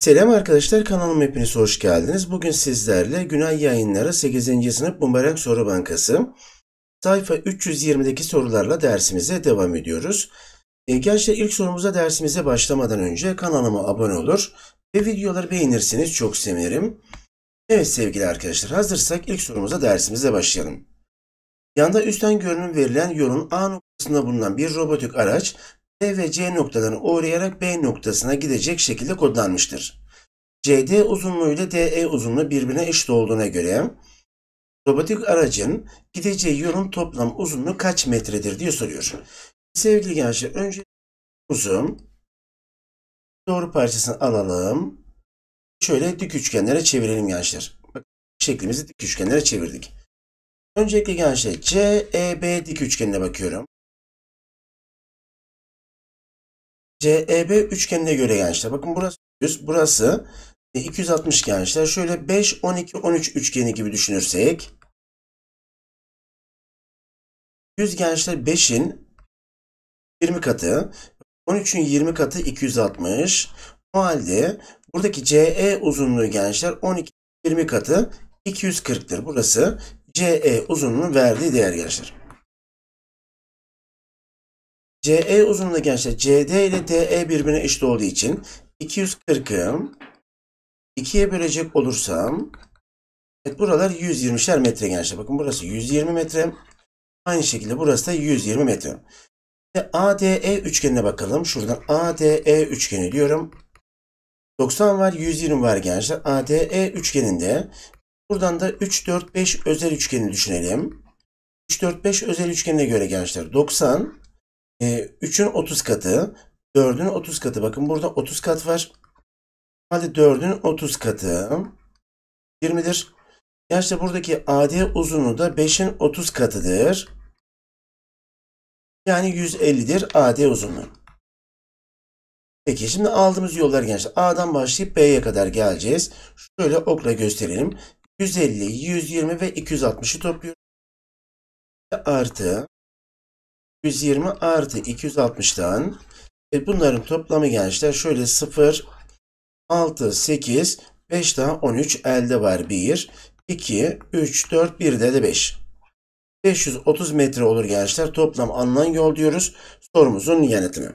Selam arkadaşlar kanalıma hepiniz hoş geldiniz. Bugün sizlerle Günay Yayınları 8. sınıf Bumerang Soru Bankası sayfa 320'deki sorularla dersimize devam ediyoruz. Ee, gençler ilk sorumuza dersimize başlamadan önce kanalıma abone olur ve videoları beğenirsiniz çok sevinirim. Evet sevgili arkadaşlar hazırsak ilk sorumuza dersimize başlayalım. Yanda üstten görünüm verilen yolun A noktasında bulunan bir robotik araç B ve C noktalarını uğrayarak B noktasına gidecek şekilde kodlanmıştır. CD uzunluğu ile DE uzunluğu birbirine eşit olduğuna göre robotik aracın gideceği yolun toplam uzunluğu kaç metredir diye soruyor. Sevgili gençler önce uzun doğru parçasını alalım. Şöyle dik üçgenlere çevirelim gençler. Bak şeklimizi dik üçgenlere çevirdik. Öncelikle gençler şey CEB dik üçgenine bakıyorum. CEB üçgenine göre gençler bakın burası 100, burası 260 e, gençler. Şöyle 5, 12, 13 üçgeni gibi düşünürsek 100 gençler 5'in 20 katı, 13'ün 20 katı 260. O halde buradaki CE uzunluğu gençler 12 20 katı 240'tır. Burası CE uzunluğunun verdiği değer gençler. CE uzunluğunda gençler CD ile DE birbirine eşit olduğu için 240'ı 2'ye bölecek olursam evet buralar 120'şer metre gençler. Bakın burası 120 metre. Aynı şekilde burası da 120 metre. Ve ADE üçgenine bakalım. Şuradan ADE üçgeni diyorum. 90 var, 120 var gençler. ADE üçgeninde Buradan da 3, 4, 5 özel üçgeni düşünelim. 3, 4, 5 özel üçgenine göre gençler 90, 3'ün 30 katı, 4'ün 30 katı. Bakın burada 30 kat var. Hadi 4'ün 30 katı 20'dir. Gençler buradaki AD uzunluğu da 5'in 30 katıdır. Yani 150'dir AD uzunluğu. Peki şimdi aldığımız yollar gençler A'dan başlayıp B'ye kadar geleceğiz. Şöyle okla gösterelim. 150, 120 ve 260'ı topluyoruz. Artı 120 artı 260'dan, e bunların toplamı gençler şöyle 0, 6, 8, 5 daha 13 elde var 1, 2, 3, 4, 1 de, de 5. 530 metre olur gençler. Toplam alınan yol diyoruz. Sorumuzun yanıtını.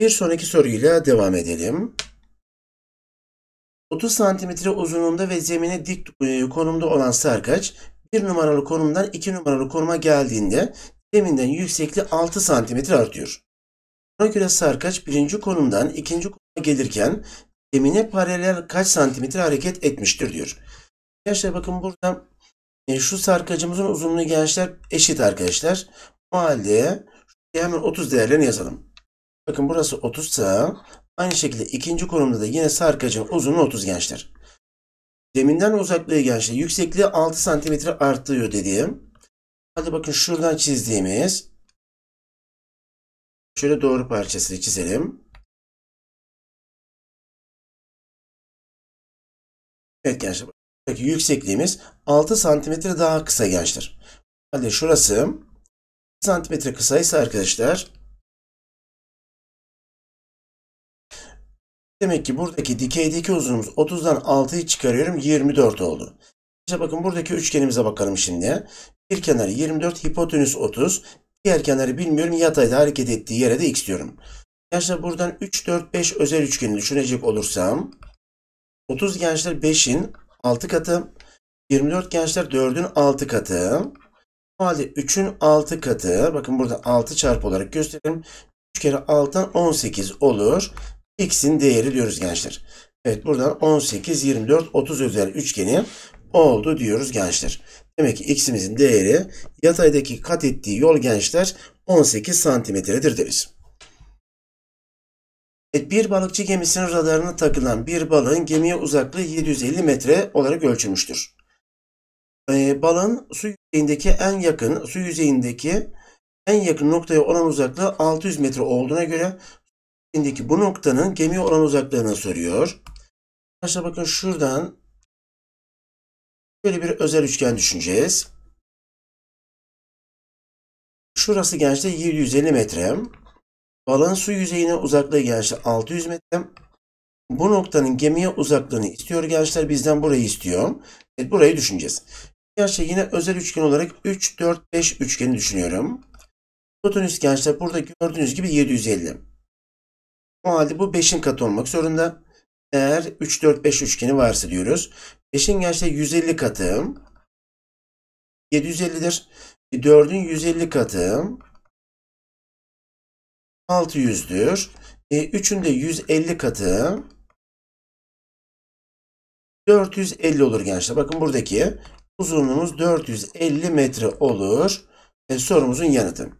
Bir sonraki soruyla devam edelim. 30 santimetre uzunluğunda ve zemine dik e, konumda olan sarkaç 1 numaralı konumdan 2 numaralı konuma geldiğinde zeminden yüksekliği 6 santimetre artıyor. Buna göre sarkaç birinci konumdan ikinci konuma gelirken zemine paralel kaç santimetre hareket etmiştir diyor. Gençler bakın burada e, şu sarkacımızın uzunluğu gençler eşit arkadaşlar. O halde hemen 30 değerlerini yazalım. Bakın burası 30 ise Aynı şekilde ikinci konumda da yine sarkacın uzunluğu 30 gençler. Deminden uzaklığı gençler. Yüksekliği 6 cm artıyor dediğim. Hadi bakın şuradan çizdiğimiz. Şöyle doğru parçasını çizelim. Evet gençler. Buradaki yüksekliğimiz 6 cm daha kısa gençler. Hadi şurası 6 cm kısaysa arkadaşlar Demek ki buradaki dikeydeki uzunluğumuz 30'dan 6'yı çıkarıyorum 24 oldu. İşte bakın buradaki üçgenimize bakalım şimdi. Bir kenarı 24, hipotenüs 30. Diğer kenarı bilmiyorum yatayda hareket ettiği yere de x diyorum. Gençler buradan 3, 4, 5 özel üçgeni düşünecek olursam 30 gençler 5'in 6 katı 24 gençler 4'ün 6 katı o halde 3'ün 6 katı bakın burada 6 çarpı olarak gösterelim. 3 kere 6'dan 18 olur x'in değeri diyoruz gençler. Evet buradan 18, 24, 30 özel üçgeni oldu diyoruz gençler. Demek ki x'imizin değeri yataydaki kat ettiği yol gençler 18 santimetredir deriz. Evet, bir balıkçı gemisinin radarına takılan bir balığın gemiye uzaklığı 750 metre olarak ölçülmüştür. Ee, balığın su yüzeyindeki en yakın su yüzeyindeki en yakın noktaya olan uzaklığı 600 metre olduğuna göre Şimdiki bu noktanın gemiye olan uzaklığını soruyor. Arkadaşlar bakın şuradan şöyle bir özel üçgen düşüneceğiz. Şurası gençte 750 metre. Balın su yüzeyine uzaklığı gençte 600 metre. Bu noktanın gemiye uzaklığını istiyor gençler. Bizden burayı istiyor. Evet, burayı düşüneceğiz. Gençler yine özel üçgen olarak 3, 4, 5 üçgeni düşünüyorum. Kosinüs gençler burada gördüğünüz gibi 750. O halde bu 5'in katı olmak zorunda. Eğer 3, 4, 5 üçgeni varsa diyoruz. 5'in gerçekten 150 katı 750'dir. 4'ün 150 katı 600'dür. 3'ün e, de 150 katı 450 olur gençler. Bakın buradaki uzunluğumuz 450 metre olur. E, sorumuzun yanıtı.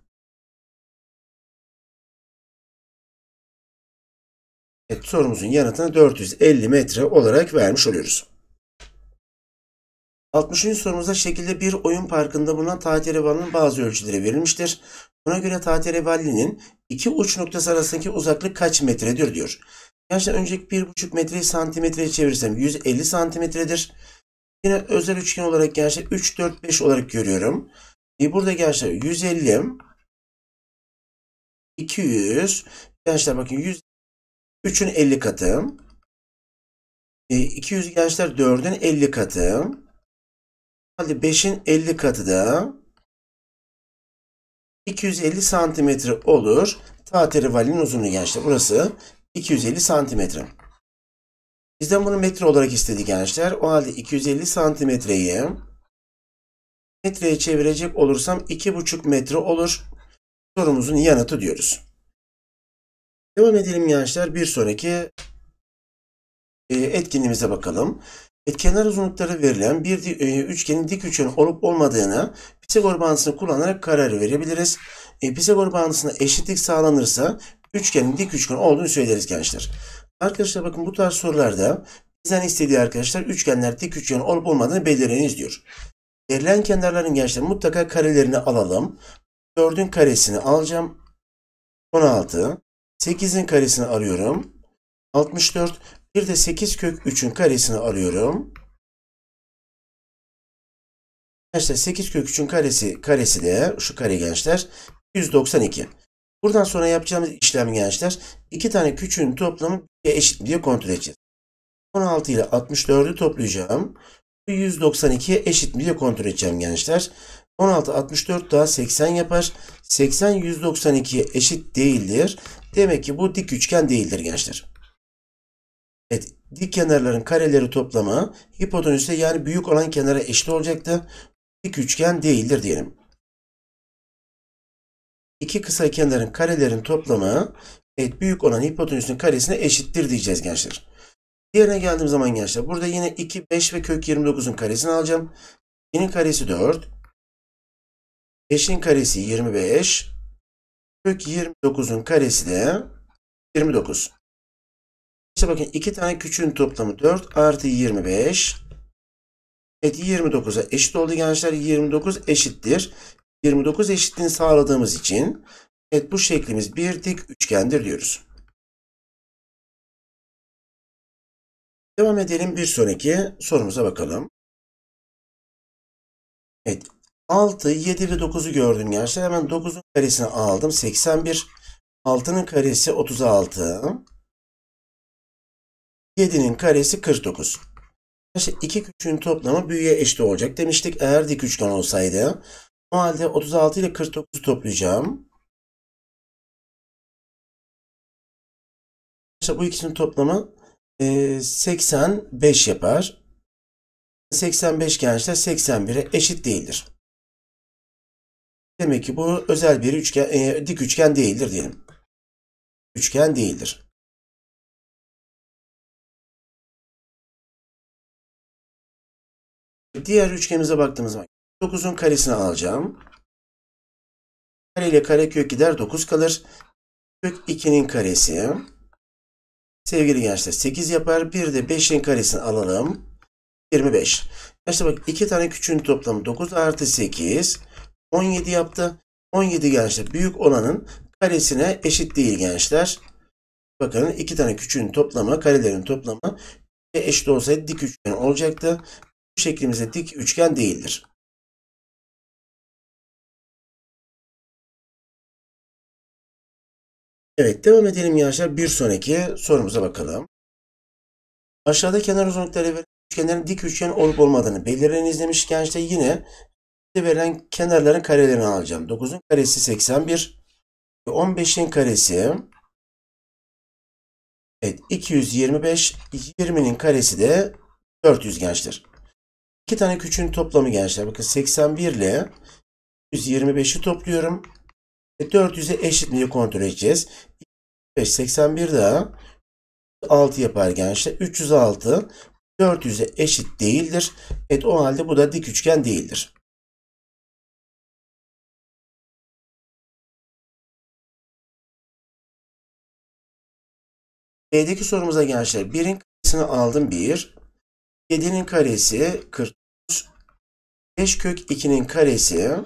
Evet, sorumuzun yanıtını 450 metre olarak vermiş oluyoruz. 60. sorumuzda şekilde bir oyun parkında bulunan tahterevalının bazı ölçüleri verilmiştir. Buna göre tahterevallinin iki uç noktası arasındaki uzaklık kaç metredir diyor. Gerçekten önceki 1,5 metreyi santimetreye çevirsem 150 santimetredir. Yine özel üçgen olarak gerçi 3, 4, 5 olarak görüyorum. E burada gerçekten 150, 200, Gençler bakın 3'ün 50 katı. 200 gençler 4'ün 50 katı. Hadi 5'in 50 katı da 250 santimetre olur. Tateri valinin uzunluğu gençler. Burası 250 santimetre. Bizden bunu metre olarak istedi gençler. O halde 250 santimetreyi metreye çevirecek olursam 2,5 metre olur. Sorumuzun yanıtı diyoruz. Devam edelim gençler. Bir sonraki e, etkinliğimize bakalım. Etkenler uzunlukları verilen bir e, üçgenin dik üçgen olup olmadığını Pisagor bağıntısını kullanarak karar verebiliriz. E, Pisagor bağıntısında eşitlik sağlanırsa üçgenin dik üçgen olduğunu söyleriz gençler. Arkadaşlar bakın bu tarz sorularda bizden istediği arkadaşlar üçgenler dik üçgen olup olmadığını belirleyiniz diyor. Verilen kenarların gençler mutlaka karelerini alalım. 4'ün karesini alacağım. 16. 8'in karesini arıyorum. 64. Bir de 8 kök 3'ün karesini arıyorum. Gençler 8 kök 3'ün karesi, karesi de şu kare gençler 192. Buradan sonra yapacağımız işlem gençler iki tane küçüğün toplamı eşit diye kontrol edeceğiz. 16 ile 64'ü toplayacağım. 192'ye eşit mi diye kontrol edeceğim gençler. 16 64 daha 80 yapar. 80 192 eşit değildir. Demek ki bu dik üçgen değildir gençler. Evet dik kenarların kareleri toplamı hipotenüse yani büyük olan kenara eşit olacaktı. Dik üçgen değildir diyelim. İki kısa kenarın karelerin toplamı evet büyük olan hipotenüsün karesine eşittir diyeceğiz gençler. Diğerine geldiğim zaman gençler burada yine 2, 5 ve kök 29'un karesini alacağım. 2'nin karesi 4. 5'in karesi 25. Kök 29'un karesi de 29. İşte bakın iki tane küçüğün toplamı 4 artı 25. Evet 29'a eşit oldu gençler. 29 eşittir. 29 eşitliğini sağladığımız için evet bu şeklimiz bir dik üçgendir diyoruz. Devam edelim bir sonraki sorumuza bakalım. Evet 6, 7 ve 9'u gördüm gençler. Hemen 9'un karesini aldım. 81. 6'nın karesi 36. 7'nin karesi 49. İşte iki küçüğün toplamı büyüye eşit olacak demiştik. Eğer dik üçgen olsaydı. O halde 36 ile 49 toplayacağım. İşte bu ikisinin toplamı 85 yapar. 85 gençler 81'e eşit değildir. Demek ki bu özel bir üçgen, e, dik üçgen değildir diyelim. Üçgen değildir. Diğer üçgenimize baktığımız zaman 9'un karesini alacağım. Kare ile kare kök gider 9 kalır. Kök 2'nin karesi. Sevgili gençler 8 yapar. Bir de 5'in karesini alalım. 25. Gençler bak 2 tane küçüğün toplamı 9 artı 8. 17 yaptı. 17 gençler büyük olanın karesine eşit değil gençler. Bakın iki tane küçüğün toplamı, karelerin toplamı eşit olsaydı dik üçgen olacaktı. Bu şeklimizde dik üçgen değildir. Evet devam edelim gençler. Bir sonraki sorumuza bakalım. Aşağıda kenar uzunlukları ve üçgenlerin dik üçgen olup olmadığını belirleyiniz izlemiş gençler. Yine verilen kenarların karelerini alacağım. 9'un karesi 81. 15'in karesi Evet 225. 20'nin karesi de 400 gençler. İki tane küçüğün toplamı gençler. Bakın 81 ile 125'i topluyorum. 400'e eşit mi kontrol edeceğiz. 5, 81 daha 6 yapar gençler. 306 400'e eşit değildir. Evet o halde bu da dik üçgen değildir. B'deki sorumuza gençler şey, 1'in karesini aldım 1. 7'nin karesi 49. 5 kök 2'nin karesi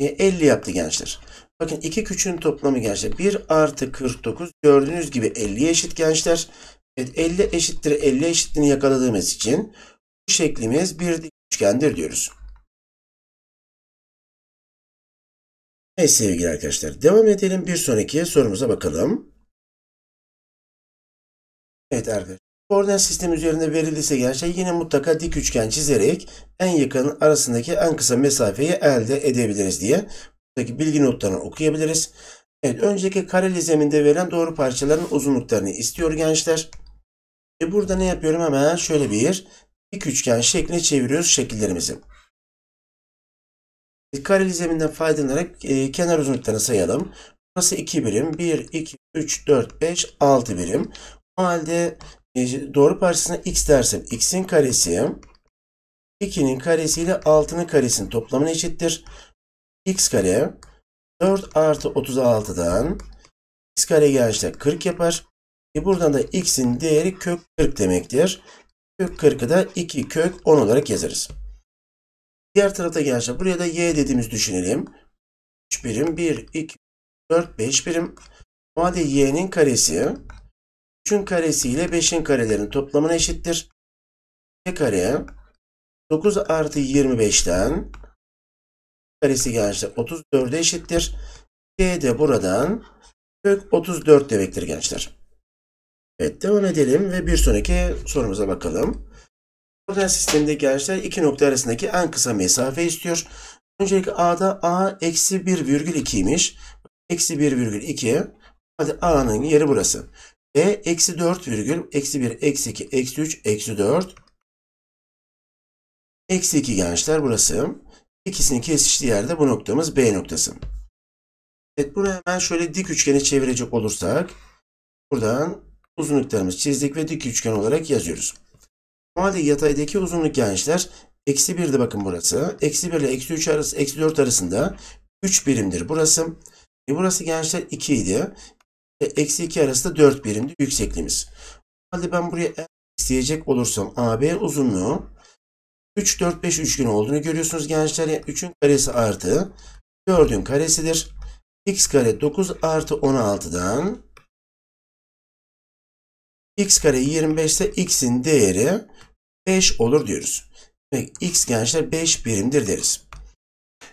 50 e, yaptı gençler. Bakın iki küçüğün toplamı gençler. 1 artı 49 gördüğünüz gibi 50'ye eşit gençler. Evet 50 eşittir 50 eşitliğini yakaladığımız için bu şeklimiz bir üçgendir diyoruz. Evet sevgili arkadaşlar devam edelim. Bir sonraki sorumuza bakalım. Evet arkadaşlar. Koordinat sistemi üzerinde verilirse gerçek yine mutlaka dik üçgen çizerek en yakın arasındaki en kısa mesafeyi elde edebiliriz diye buradaki bilgi notlarını okuyabiliriz. Evet önceki kareli zeminde verilen doğru parçaların uzunluklarını istiyor gençler. E burada ne yapıyorum hemen şöyle bir dik üçgen şekline çeviriyoruz şekillerimizi. Kareli zeminden faydalanarak e, kenar uzunluklarını sayalım. Burası 2 birim. 1, 2, 3, 4, 5, 6 birim. O halde e, doğru parçasına x dersem x'in karesi 2'nin karesi ile 6'nın karesinin toplamına eşittir. x kare 4 artı 36'dan x kare gençte 40 yapar. E buradan da x'in değeri kök 40 demektir. Kök 40'ı da 2 kök 10 olarak yazarız. Diğer tarafta gençler buraya da y dediğimiz düşünelim. 3 birim 1, 2, 4, 5 birim. O halde y'nin karesi 3'ün karesi ile 5'in karelerinin toplamına eşittir. y kare 9 artı 25'ten karesi gençler 34'e eşittir. y de buradan kök 34 demektir gençler. Evet devam edelim ve bir sonraki sorumuza bakalım. Koordinat sistemindeki araçlar iki nokta arasındaki en kısa mesafe istiyor. Öncelikle A'da A eksi 1 virgül 2 imiş. Eksi 1 virgül 2. Hadi A'nın yeri burası. B eksi 4 virgül eksi 1 eksi 2 eksi 3 eksi 4. Eksi 2 gençler burası. İkisinin kesiştiği yerde bu noktamız B noktası. Evet bunu hemen şöyle dik üçgene çevirecek olursak buradan uzunluklarımızı çizdik ve dik üçgen olarak yazıyoruz. Normalde yataydaki uzunluk gençler eksi 1'di bakın burası. Eksi 1 ile eksi 3 arası, eksi 4 arasında 3 birimdir burası. E burası gençler 2 idi. E, eksi 2 arası da 4 birimdi yüksekliğimiz. Normalde ben buraya isteyecek olursam AB uzunluğu 3, 4, 5 üçgeni olduğunu görüyorsunuz gençler. Yani 3'ün karesi artı 4'ün karesidir. x kare 9 artı 16'dan x kare 25 ise x'in değeri 5 olur diyoruz. Ve x gençler 5 birimdir deriz.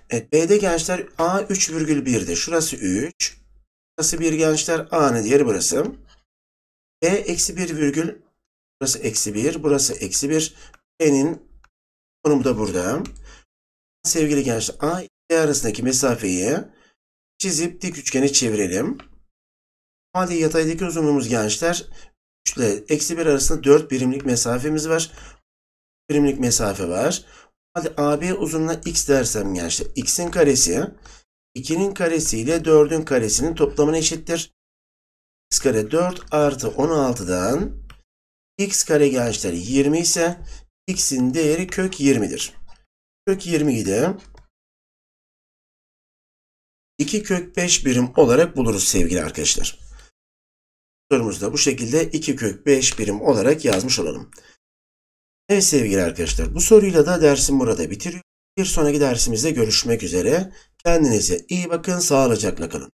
Evet, B'de gençler A 3,1'dir. Şurası 3. Burası 1 gençler. A'nın yeri burası. B eksi 1 virgül. Burası eksi 1. Burası eksi 1. B'nin konumu da burada. Sevgili gençler A ile arasındaki mesafeyi çizip dik üçgeni çevirelim. Hadi yataydaki uzunluğumuz gençler 3 ile eksi 1 arasında 4 birimlik mesafemiz var birimlik mesafe var. Hadi AB uzunluğuna x dersem gençler x'in karesi 2'nin karesi ile 4'ün karesinin toplamına eşittir. x kare 4 artı 16'dan x kare gençler 20 ise x'in değeri kök 20'dir. Kök 20'yi de 2 kök 5 birim olarak buluruz sevgili arkadaşlar. Sorumuzu da bu şekilde 2 kök 5 birim olarak yazmış olalım. Evet sevgili arkadaşlar bu soruyla da dersim burada bitiriyor. Bir sonraki dersimizde görüşmek üzere. Kendinize iyi bakın, sağlıcakla kalın.